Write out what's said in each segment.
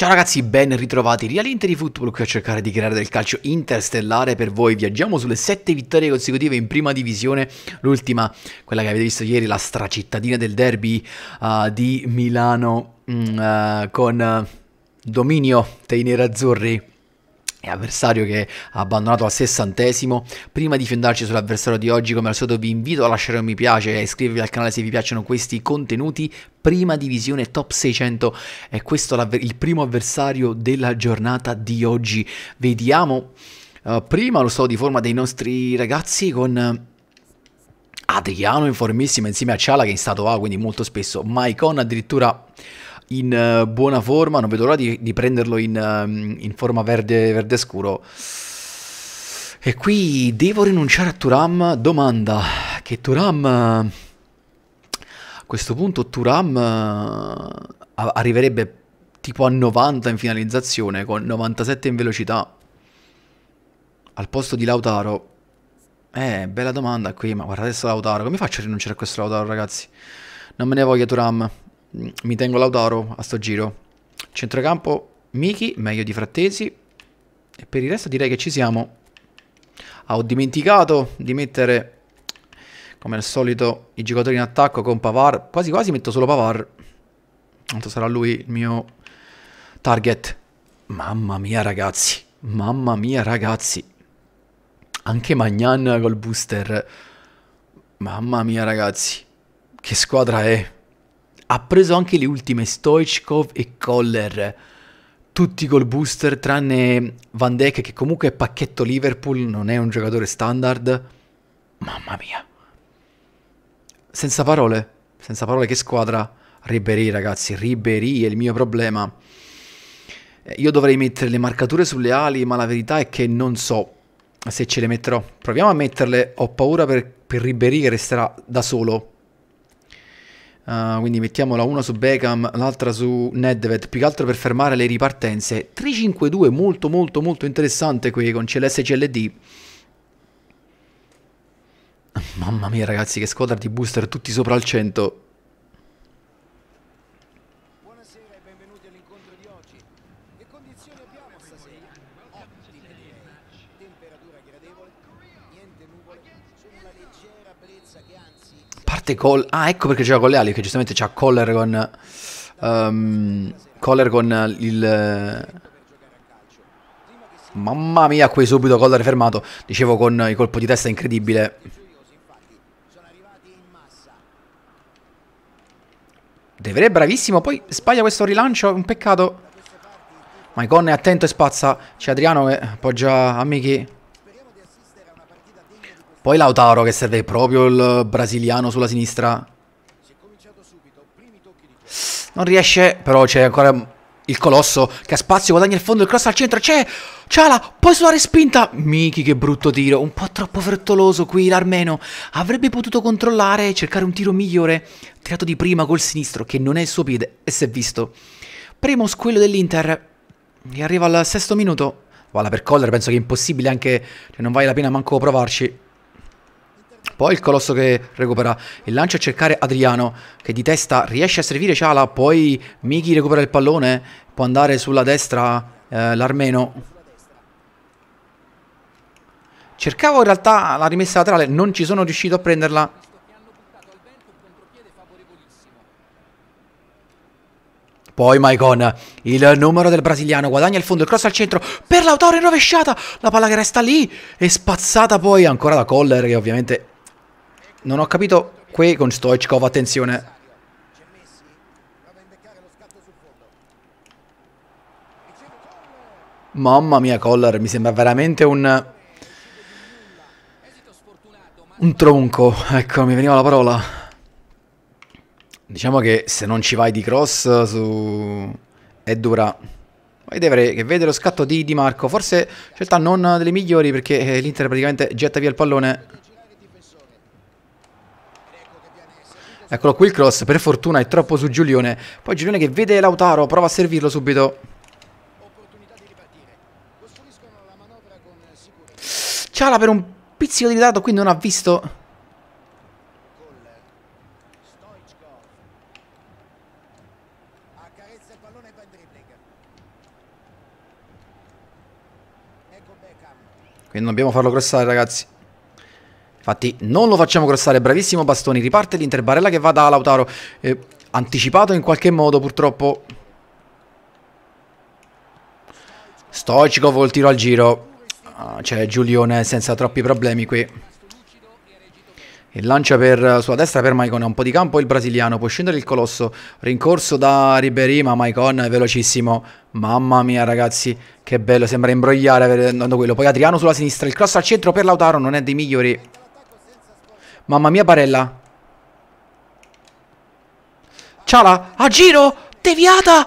Ciao ragazzi, ben ritrovati. Real Inter Football qui a cercare di creare del calcio interstellare per voi. Viaggiamo sulle 7 vittorie consecutive in prima divisione. L'ultima, quella che avete visto ieri, la stracittadina del derby uh, di Milano mm, uh, con uh, dominio dei nerazzurri e avversario che ha abbandonato al sessantesimo prima di fiondarci sull'avversario di oggi come al solito vi invito a lasciare un mi piace e iscrivervi al canale se vi piacciono questi contenuti prima divisione top 600 è questo il primo avversario della giornata di oggi vediamo uh, prima lo stato di forma dei nostri ragazzi con Adriano informissimo insieme a Ciala che è in stato A quindi molto spesso Maicon addirittura in eh, buona forma, non vedo l'ora di, di prenderlo in, ehm, in forma verde, verde, scuro. E qui devo rinunciare a Turam? Domanda, che Turam... A questo punto Turam eh, arriverebbe tipo a 90 in finalizzazione, con 97 in velocità. Al posto di Lautaro. Eh, bella domanda qui, ma guarda adesso Lautaro, come faccio a rinunciare a questo Lautaro ragazzi? Non me ne voglia Turam. Mm, mi tengo Lautaro a sto giro. Centrocampo Miki, meglio di Frattesi. E per il resto direi che ci siamo. Ah, ho dimenticato di mettere, come al solito, i giocatori in attacco con Pavar. Quasi quasi metto solo Pavar. Tanto sarà lui il mio target. Mamma mia ragazzi, mamma mia ragazzi. Anche Magnan col booster. Mamma mia ragazzi, che squadra è? ha preso anche le ultime Stoichkov e Koller, tutti col booster tranne Van Dijk che comunque è pacchetto Liverpool, non è un giocatore standard. Mamma mia. Senza parole, senza parole che squadra. Ribery ragazzi, Ribery è il mio problema. Eh, io dovrei mettere le marcature sulle ali, ma la verità è che non so se ce le metterò. Proviamo a metterle, ho paura per, per Ribery che resterà da solo Ah, quindi mettiamo la una su Beckham, l'altra su Nedved, più che altro per fermare le ripartenze. 3-5-2 molto molto molto interessante qui con CLSCLD. Mamma mia ragazzi che squadra di booster tutti sopra al 100. parte Cole. Ah, ecco perché gioca con le ali, che giustamente c'ha Coller con... Um, Coller con il... Mamma mia, qui subito Coller fermato. Dicevo con il colpo di testa incredibile. Devere bravissimo, poi sbaglia questo rilancio, un peccato. Ma Maicon è attento e spazza. C'è Adriano che appoggia a Miki. Poi Lautaro che serve proprio il brasiliano sulla sinistra. Non riesce, però c'è ancora il colosso che ha spazio, guadagna il fondo, il cross al centro, c'è Ciala, poi sulla respinta. Miki che brutto tiro, un po' troppo frettoloso qui l'Armeno. Avrebbe potuto controllare e cercare un tiro migliore, tirato di prima col sinistro che non è il suo piede e si è visto. Primo squillo dell'Inter e arriva al sesto minuto. Valla per Coller, penso che è impossibile anche, cioè non vale la pena manco provarci. Poi il colosso che recupera il lancio a cercare Adriano che di testa riesce a servire Ciala, poi Miki recupera il pallone, può andare sulla destra eh, l'Armeno. Cercavo in realtà la rimessa laterale, non ci sono riuscito a prenderla. Poi Maicon, il numero del brasiliano, guadagna il fondo, il cross al centro, per l'autore rovesciata, la palla che resta lì e spazzata poi ancora da Coller che ovviamente non ho capito qui con Stoichkov, attenzione. Mamma mia, Collar, mi sembra veramente un... Un tronco, ecco, mi veniva la parola. Diciamo che se non ci vai di cross su... è dura. Poi Devere che vede lo scatto di Di Marco, forse scelta non delle migliori perché eh, l'Inter praticamente getta via il pallone. Eccolo qui il cross, per fortuna è troppo su Giulione. Poi Giulione che vede Lautaro, prova a servirlo subito. Ciala per un pizzico di ritardo, qui non ha visto... Quindi non dobbiamo farlo crossare ragazzi Infatti non lo facciamo crossare, bravissimo Bastoni, riparte l'interbarella che va da Lautaro, eh, anticipato in qualche modo purtroppo. Stoichkov col tiro al giro, ah, c'è Giulione senza troppi problemi qui. Il lancia per, sulla destra per Maicon, un po' di campo il brasiliano, può scendere il colosso, rincorso da Ribéry, ma Maicon è velocissimo. Mamma mia ragazzi, che bello, sembra imbrogliare vedendo quello. Poi Adriano sulla sinistra, il cross al centro per Lautaro, non è dei migliori. Mamma mia barella. Ciala, a giro, deviata.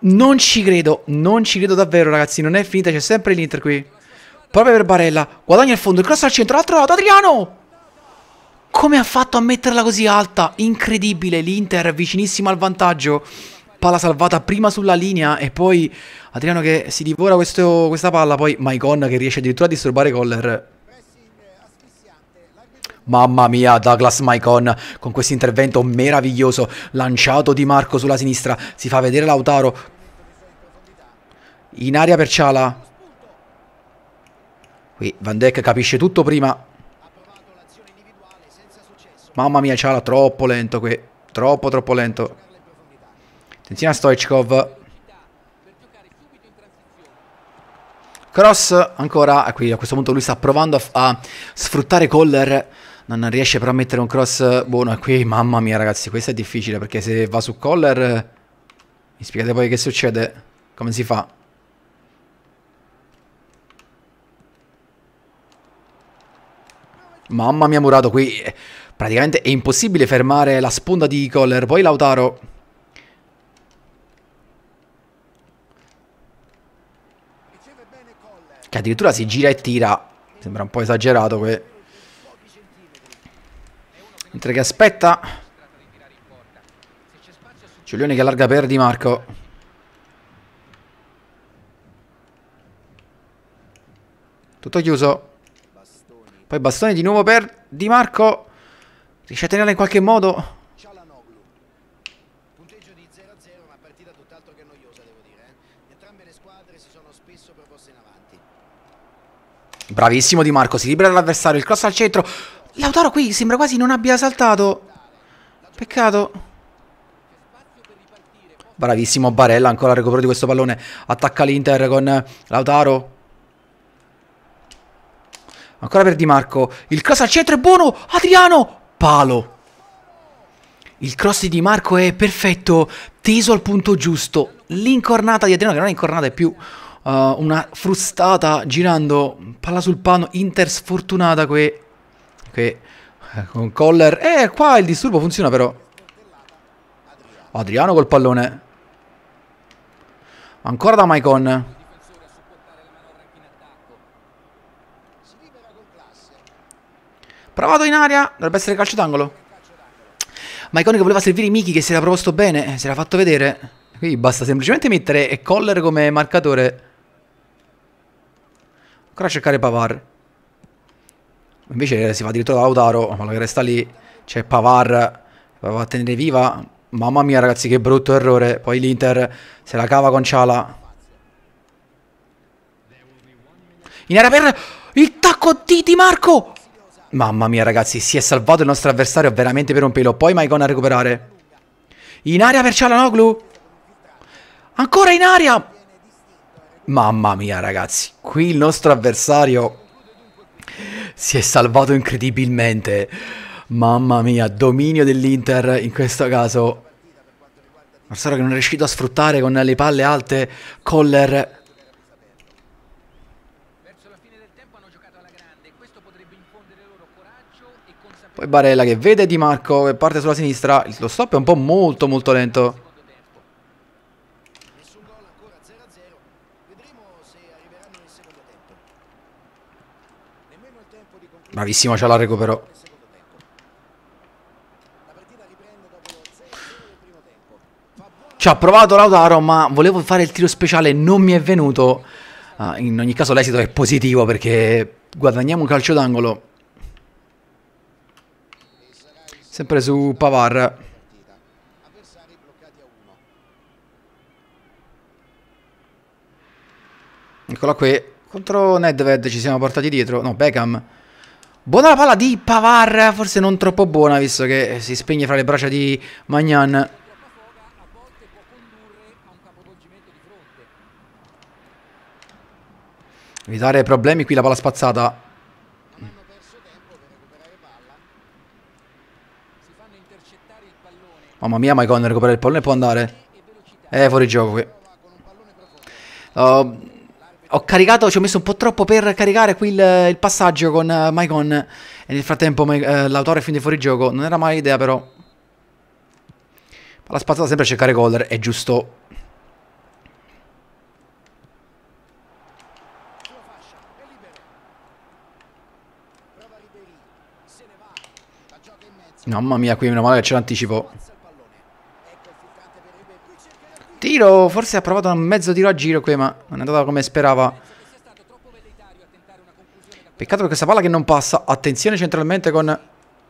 Non ci credo, non ci credo davvero ragazzi, non è finita, c'è sempre l'Inter qui. Proprio per Barella, guadagna il fondo, il cross al centro, l'altro lato, Adriano! Come ha fatto a metterla così alta? Incredibile, l'Inter vicinissima al vantaggio. Palla salvata prima sulla linea e poi Adriano che si divora questo, questa palla, poi Maicon che riesce addirittura a disturbare Coller. Mamma mia, Douglas Maicon con questo intervento meraviglioso lanciato di Marco sulla sinistra. Si fa vedere Lautaro. In aria per Ciala. Qui Van Dijk capisce tutto prima. Mamma mia, Ciala troppo lento qui. Troppo, troppo lento. Attenzione a Stoichkov. Cross ancora, ah, qui a questo punto lui sta provando a, a sfruttare Coller non, riesce però a mettere un cross buono. E qui, mamma mia ragazzi, questo è difficile perché se va su collar... Mi spiegate poi che succede? Come si fa? Mamma mia Murato, qui eh, praticamente è impossibile fermare la sponda di Collar. Poi Lautaro. Che addirittura si gira e tira. Sembra un po' esagerato que... Mentre che aspetta. Giulione che allarga per Di Marco. Tutto chiuso. Poi bastone di nuovo per Di Marco. Riesce a tenerla in qualche modo. Eh. Bravissimo Di Marco, si libera dall'avversario, il cross al centro, Lautaro qui sembra quasi non abbia saltato. Peccato. Bravissimo Barella, ancora recupero di questo pallone. Attacca l'Inter con Lautaro. Ancora per Di Marco. Il cross al centro è buono. Adriano. Palo. Il cross di Di Marco è perfetto. Teso al punto giusto. L'incornata di Adriano, che non è incornata, è più uh, una frustata girando. Palla sul pano. Inter sfortunata qui. Che con Coller... Eh, qua il disturbo funziona però. Adriano col pallone. Ancora da Maicon. Provato in aria. Dovrebbe essere calcio d'angolo. Maicon che voleva servire Miki che si era proposto bene. Eh, si era fatto vedere. Qui basta semplicemente mettere Coller come marcatore. Ancora cercare Pavar. Invece si va addirittura da Lautaro, ma la resta lì c'è Pavar, va a tenere viva. Mamma mia ragazzi che brutto errore. Poi l'Inter se la cava con Ciala. In area per il tacco di Di Marco. Mamma mia ragazzi, si è salvato il nostro avversario veramente per un pelo. Poi Maicon a recuperare. In area per Cialanoglu. Ancora in aria. Mamma mia ragazzi, qui il nostro avversario si è salvato incredibilmente. Mamma mia, dominio dell'Inter in questo caso. Marsaro che non è riuscito a sfruttare con le palle alte Coller. Poi Barella che vede Di Marco che parte sulla sinistra. Lo stop è un po' molto molto lento. Nessun gol ancora 0-0. Vedremo se arriveranno nel secondo tempo. Bravissimo, ce la recuperò. Ci ha provato Lautaro, ma volevo fare il tiro speciale, non mi è venuto. Ah, in ogni caso l'esito è positivo perché guadagniamo un calcio d'angolo. Sempre su Pavar. Eccola qui. Contro Nedved ci siamo portati dietro. No, Beckham. Buona la palla di Pavar, forse non troppo buona visto che si spegne fra le braccia di Magnan. Evitare problemi qui la palla spazzata. Mamma mia, Maicon recupera il pallone può andare. Eh, fuori gioco qui. oh, ho caricato, ci ho messo un po' troppo per caricare qui il, il passaggio con uh, eh, Mycon. E nel frattempo uh, l'autore è finito fuori gioco. Non era mai idea, però. La spazzata sempre a cercare Goller, è giusto. Mamma mia, qui meno male che c'è l'anticipo. Tiro, forse ha provato un mezzo tiro a giro qui, ma non è andata come sperava. Peccato per questa palla che non passa. Attenzione centralmente con...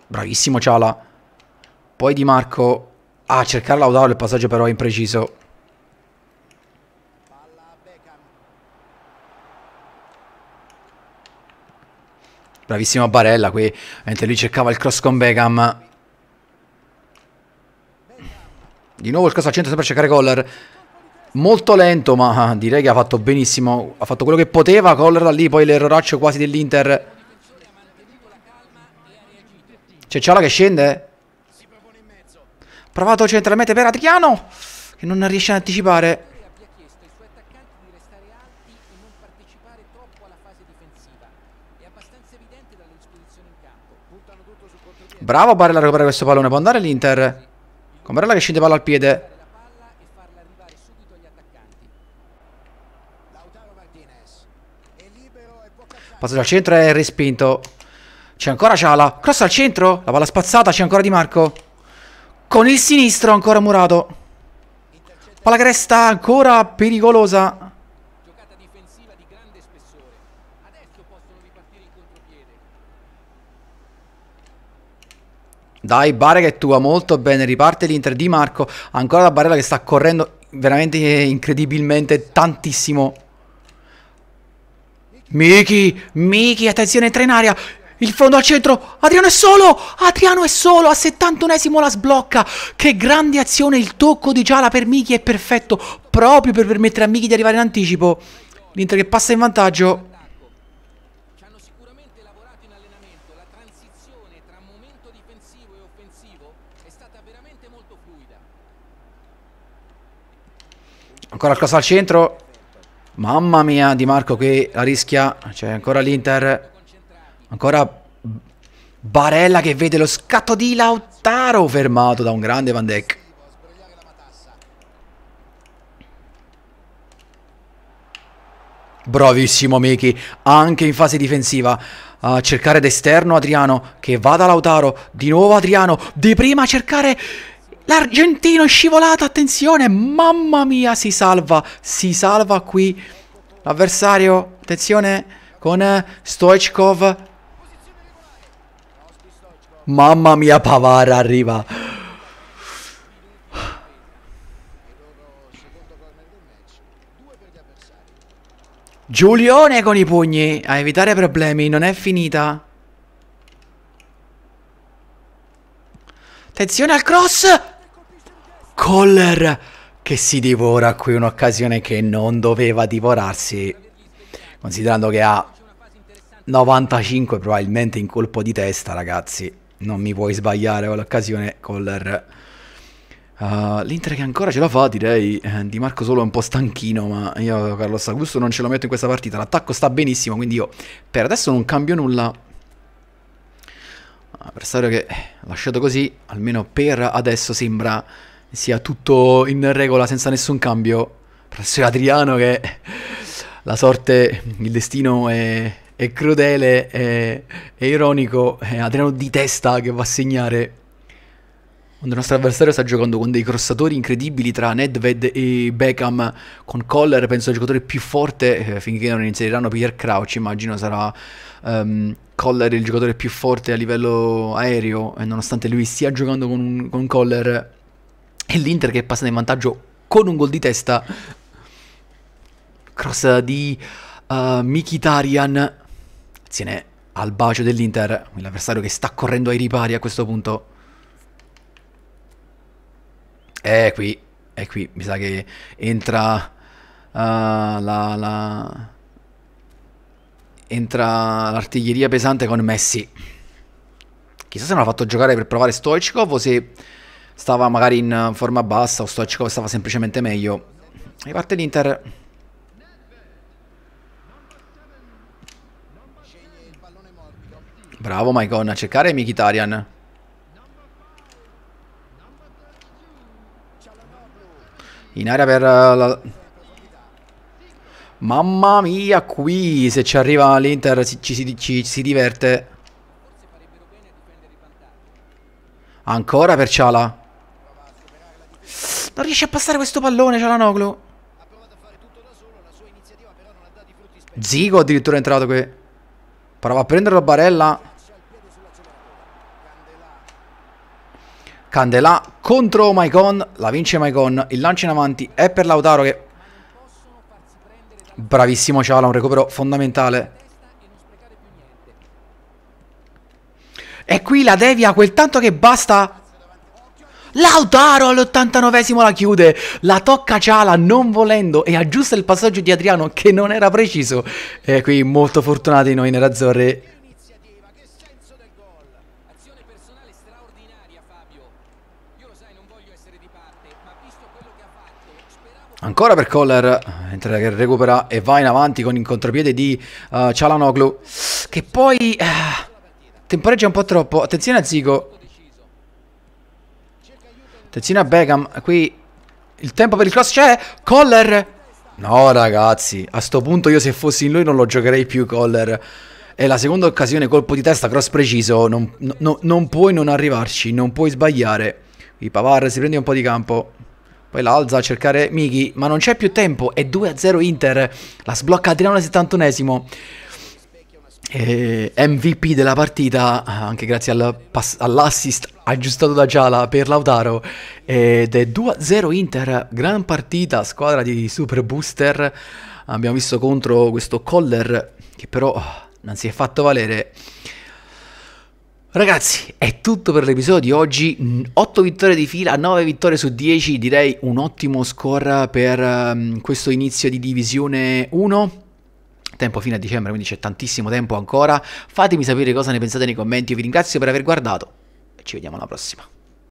Bravissimo Ciala. Poi Di Marco a ah, cercare Lautaro, il passaggio però è impreciso. Bravissima Barella qui, mentre lui cercava il cross con Beckham. Di nuovo il caso al centro, sempre cercare Collar. Molto lento, ma direi che ha fatto benissimo. Ha fatto quello che poteva. Collar da lì, poi l'erroraccio quasi dell'Inter. C'è Ciala che scende. Provato centralmente per Adriano. Che non riesce ad anticipare. Bravo Barella a recuperare questo pallone. Può andare l'Inter. Combarella che scende palla al piede. Passaggio al centro e respinto. C'è ancora Ciala. Cross al centro. La palla spazzata. C'è ancora Di Marco. Con il sinistro ancora Murato. Palla che resta ancora pericolosa. Giocata difensiva di grande spessore. Adesso possono ripartire in contropiede. Dai, Bare che tua molto bene, riparte l'Inter di Marco, ancora la Barella che sta correndo veramente eh, incredibilmente tantissimo. Miki, Miki, attenzione, entra in aria, il fondo al centro, Adriano è solo, Adriano è solo, a 71esimo la sblocca, che grande azione, il tocco di Giala per Miki è perfetto, proprio per permettere a Miki di arrivare in anticipo. L'Inter che passa in vantaggio. difensivo e offensivo è stata veramente molto fluida. Ancora il cross al centro. Mamma mia, Di Marco qui la rischia. C'è ancora l'Inter. Ancora Barella che vede lo scatto di Lautaro fermato da un grande Van Dijk. Bravissimo Miki, anche in fase difensiva. A cercare d'esterno Adriano, che vada Lautaro, di nuovo Adriano, di prima a cercare l'argentino, scivolato, attenzione, mamma mia, si salva, si salva qui l'avversario, attenzione, con Stoichkov. Mamma mia, Pavara arriva Giulione con i pugni a evitare problemi, non è finita. Attenzione al cross! Coller che si divora qui un'occasione che non doveva divorarsi. Considerando che ha 95 probabilmente in colpo di testa, ragazzi. Non mi puoi sbagliare con l'occasione Coller. Uh, L'Inter che ancora ce la fa, direi. Eh, di Marco Solo è un po' stanchino, ma io Carlos Augusto non ce lo metto in questa partita. L'attacco sta benissimo, quindi io per adesso non cambio nulla. Ah, avversario che eh, lasciato così, almeno per adesso sembra sia tutto in regola senza nessun cambio. Presso Adriano che la sorte, il destino è, è crudele, è, è ironico. È Adriano di testa che va a segnare quando il nostro avversario sta giocando con dei crossatori incredibili tra Nedved e Beckham, con Coller penso il giocatore più forte, eh, finché non inseriranno Peter Crouch immagino sarà um, Coller il giocatore più forte a livello aereo, e nonostante lui stia giocando con, con Coller, e l'Inter che è passata in vantaggio con un gol di testa, cross di uh, eh, Mikitarian, attenzione al bacio dell'Inter, l'avversario che sta correndo ai ripari a questo punto. È eh, qui, è eh, qui, mi sa che entra uh, la, la... Entra l'artiglieria pesante con Messi. Chissà se non ha fatto giocare per provare Stoichkov o se stava magari in forma bassa o Stoichkov stava semplicemente meglio. E parte l'Inter. Bravo Maicon a cercare Mikitarian. In aria per eh, la... Mamma mia qui se ci arriva l'Inter ci, ci, ci, si diverte Ancora per Ciala Non riesce a passare questo pallone Cialanoglu Zigo addirittura è entrato qui Prova a prenderlo Barella Candelà contro Maicon, la vince Maicon, il lancio in avanti è per Lautaro che... Bravissimo Ciala, un recupero fondamentale. E qui la devia quel tanto che basta Lautaro all'89esimo la chiude, la tocca Ciala non volendo e aggiusta il passaggio di Adriano che non era preciso. E qui molto fortunati noi nerazzurri Ancora per Coller, mentre recupera e va in avanti con il contropiede di uh, Cialanoglu, che poi uh, temporeggia un po' troppo. Attenzione a Zico. Attenzione a Beckham, qui il tempo per il cross c'è, Coller. No ragazzi, a sto punto io se fossi in lui non lo giocherei più Coller. È la seconda occasione, colpo di testa, cross preciso, non, no, non puoi non arrivarci, non puoi sbagliare. Qui Pavar si prende un po' di campo. Poi la alza a cercare Miki, ma non c'è più tempo. È 2-0 Inter. La sblocca Adriano al 71esimo. Eh, MVP della partita, anche grazie al all'assist aggiustato da Giala per Lautaro. Ed è 2-0 Inter. Gran partita, squadra di Super Booster. Abbiamo visto contro questo Coller che però non si è fatto valere. Ragazzi, è tutto per l'episodio. Oggi 8 mm, vittorie di fila, 9 vittorie su 10, direi un ottimo score per um, questo inizio di divisione 1 tempo fino a dicembre, quindi c'è tantissimo tempo ancora. Fatemi sapere cosa ne pensate nei commenti. Io vi ringrazio per aver guardato e ci vediamo alla prossima.